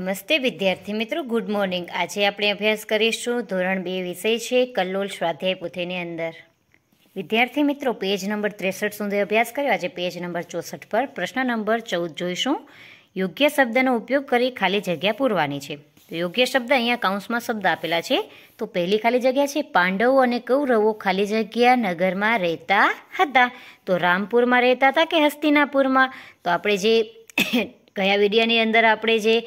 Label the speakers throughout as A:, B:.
A: નમસ્તે વિદ્યાર્થી મિત્રો ગુડ મોર્નિંગ આજે આપણે અભ્યાસ કરીશું ધોરણ બે વિષય છે કલ્લોલ સ્વાધ્યાય પોથીની અંદર વિદ્યાર્થી મિત્રો પેજ નંબર ત્રેસઠ સુધી અભ્યાસ કર્યો આજે પેજ નંબર ચોસઠ પર પ્રશ્ન નંબર ચૌદ જોઈશું યોગ્ય શબ્દનો ઉપયોગ કરી ખાલી જગ્યા પૂરવાની છે તો યોગ્ય શબ્દ અહીંયા કાઉન્સમાં શબ્દ આપેલા છે તો પહેલી ખાલી જગ્યા છે પાંડવો અને કૌરવો ખાલી જગ્યા નગરમાં રહેતા હતા તો રામપુરમાં રહેતા હતા કે હસ્તિનાપુરમાં તો આપણે જે ગયા વિડીયાની અંદર આપણે જે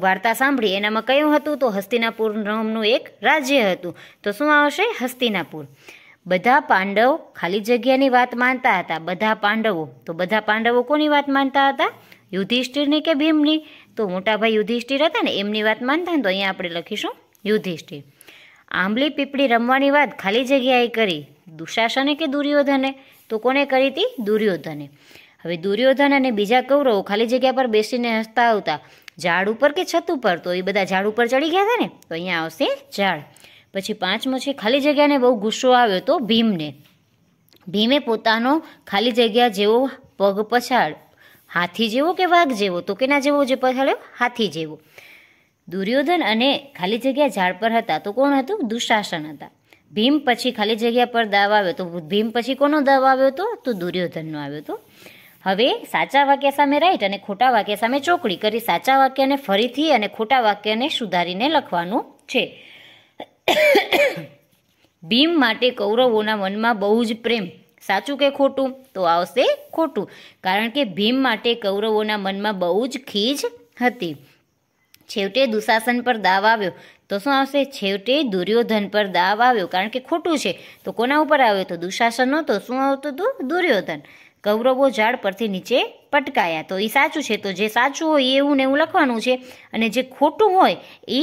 A: વાર્તા સાંભળી એનામાં કયું હતું તો હસ્તિનાપુર નામનું એક રાજ્ય હતું તો શું આવશે હસ્તિનાપુર બધા પાંડવ ખાલી જગ્યાની વાત માનતા હતા બધા પાંડવો તો બધા પાંડવો કોની વાત માનતા હતા યુધિષ્ઠિરની કે ભીમની તો મોટાભાઈ યુધિષ્ઠિર હતા ને એમની વાત માનતા તો અહીંયા આપણે લખીશું યુધિષ્ઠિર આંબલી પીપળી રમવાની વાત ખાલી જગ્યાએ કરી દુશાસને કે દુર્યોધને તો કોને કરી હતી દુર્યોધને હવે દુર્યોધન અને બીજા કૌરવો ખાલી જગ્યા પર બેસીને હસતા આવતા ઝાડ ઉપર કે છત ઉપર તો એ બધા ઝાડ ઉપર ચડી ગયા હતા ને તો અહીંયા આવશે ઝાડ પછી પાંચમો છે ખાલી જગ્યાને બહુ ગુસ્સો આવ્યો તો ભીમને ભીમે પોતાનો ખાલી જગ્યા જેવો પગ પછાડ હાથી જેવો કે વાઘ જેવો તો કેના જેવો જે પછાડ્યો હાથી જેવો દુર્યોધન અને ખાલી જગ્યા ઝાડ પર હતા તો કોણ હતું દુશાસન હતા ભીમ પછી ખાલી જગ્યા પર દાવ આવ્યો તો ભીમ પછી કોનો દાવ આવ્યો હતો તો દુર્યોધનનો આવ્યો હતો હવે સાચા વાક્ય સામે રાઈટ અને ખોટા વાક્ય સામે ચોકડી કરી સાચા વાક્યને ફરીથી અને ખોટા વાક્યને સુધારીને લખવાનું છે ભીમ માટે કૌરવોના મનમાં બહુ જ પ્રેમ સાચું કે ખોટું તો આવશે ખોટું કારણ કે ભીમ માટે કૌરવોના મનમાં બહુ જ ખીજ હતી છેવટે દુશાસન પર દાવ આવ્યો તો શું આવશે છેવટે દુર્યોધન પર દાવ આવ્યો કારણ કે ખોટું છે તો કોના ઉપર આવ્યો તો દુશાસનનો તો શું આવતું હતું દુર્યોધન કૌરવો ઝાડ પરથી નીચે પટકાયા તો એ સાચું છે તો જે સાચું હોય એવું ને એવું લખવાનું છે અને જે ખોટું હોય એ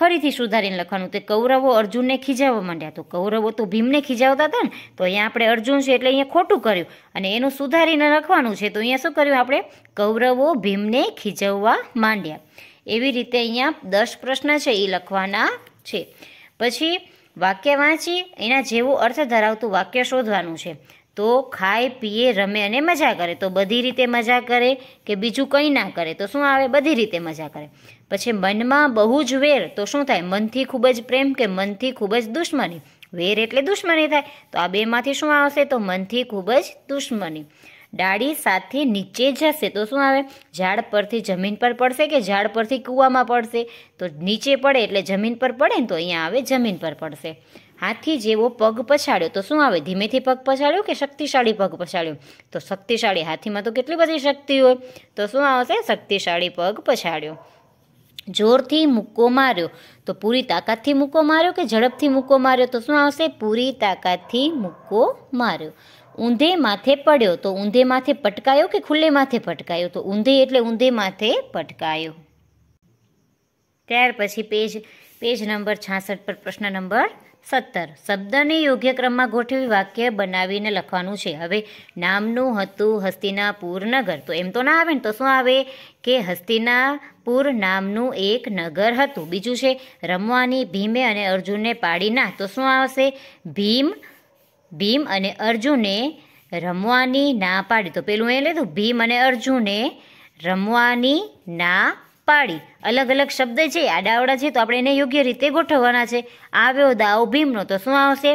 A: ફરીથી સુધારીને લખવાનું તે કૌરવો અર્જુનને ખીજાવવા માંડ્યા તો કૌરવો તો ભીમને ખીજાવતા હતા ને તો અહીંયા આપણે અર્જુન છે એટલે અહીંયા ખોટું કર્યું અને એનું સુધારીને લખવાનું છે તો અહીંયા શું કર્યું આપણે કૌરવો ભીમને ખીજવવા માંડ્યા એવી રીતે અહીંયા દસ પ્રશ્ન છે એ લખવાના છે પછી વાક્ય વાંચી એના જેવો અર્થ ધરાવતું વાક્ય શોધવાનું છે તો ખાય પીએ રમે અને મજા કરે તો બધી રીતે મજા કરે કે બીજું કંઈ ના કરે તો શું આવે બધી રીતે મજા કરે પછી મનમાં બહુ જ વેર તો શું થાય મનથી ખૂબ જ પ્રેમ કે મનથી ખૂબ જ દુશ્મની વેર એટલે દુશ્મની થાય તો આ બેમાંથી શું આવશે તો મનથી ખૂબ જ દુશ્મની ડાળી સાથે નીચે જશે તો શું આવે ઝાડ પરથી જમીન પર પડશે કે ઝાડ પરથી કૂવામાં પડશે તો નીચે પડે એટલે જમીન પર પડે ને તો અહીંયા આવે જમીન પર પડશે હાથી જેવો પગ પછાડ્યો તો શું આવે ધીમેથી પગ પછાડ્યો કે શક્તિશાળી પગ પછાડ્યો તો શક્તિશાળી હાથીમાં તો કેટલી બધી શક્તિ હોય તો શું આવશે શક્તિશાળી પગ પછાડ્યો જોરથી મૂક્કો માર્યો તો પૂરી તાકાતથી મૂક્કો માર્યો કે ઝડપથી મૂક્કો માર્યો તો શું આવશે પૂરી તાકાતથી મૂક્કો માર્યો ઊંધે માથે પડ્યો તો ઊંધે માથે પટકાયો કે ખુલ્લે માથે પટકાયો તો ઊંધે એટલે ઊંધે માથે પટકાયો ત્યાર પછી પેજ પેજ નંબર છાસઠ પર પ્રશ્ન નંબર સત્તર શબ્દને યોગ્ય ક્રમમાં ગોઠવી વાક્ય બનાવીને લખવાનું છે હવે નામનું હતું હસ્તિનાપુર નગર તો એમ તો ના આવે ને તો શું આવે કે હસ્તિનાપુર નામનું એક નગર હતું બીજું છે રમવાની ભીમે અને અર્જુનને પાડી ના તો શું આવશે ભીમ ભીમ અને અર્જુને રમવાની ના પાડી તો પેલું એ લીધું ભીમ અને અર્જુને રમવાની ના પાડી અલગ અલગ શબ્દ છે આડાવડા છે તો આપણે એને યોગ્ય રીતે ગોઠવવાના છે આવ્યો દાવ ભીમનો તો શું આવશે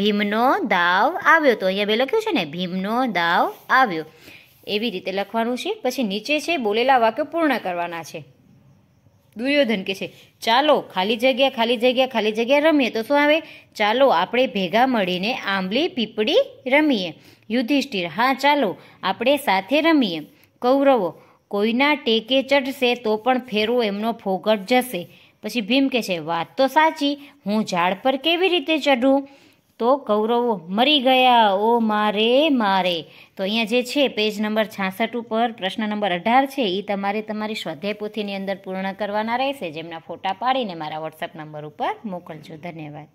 A: ભીમનો દાવ આવ્યો તો અહીંયા બે લખ્યું છે ને ભીમનો દાવ આવ્યો એવી રીતે લખવાનું છે પછી નીચે છે બોલેલા વાક્યો પૂર્ણ કરવાના છે દુર્યોધન કે છે ચાલો ખાલી જગ્યા ખાલી જગ્યા ખાલી જગ્યા રમીએ તો શું આવે ચાલો આપણે ભેગા મળીને આંબલી પીપળી રમીએ યુધિષ્ઠિર હા ચાલો આપણે સાથે રમીએ કૌરવો કોઈના ટેકે ચઢશે તો પણ ફેરો એમનો ફોગટ જશે પછી ભીમ કહે છે વાત તો સાચી હું ઝાડ પર કેવી રીતે ચઢું તો કૌરવો મરી ગયા ઓ મારે મારે તો અહીંયા જે છે પેજ નંબર છાસઠ ઉપર પ્રશ્ન નંબર અઢાર છે એ તમારે તમારી સ્વાધ્યાય પોથીની અંદર પૂર્ણ કરવાના રહેશે જેમના ફોટા પાડીને મારા વોટ્સએપ નંબર ઉપર મોકલજો ધન્યવાદ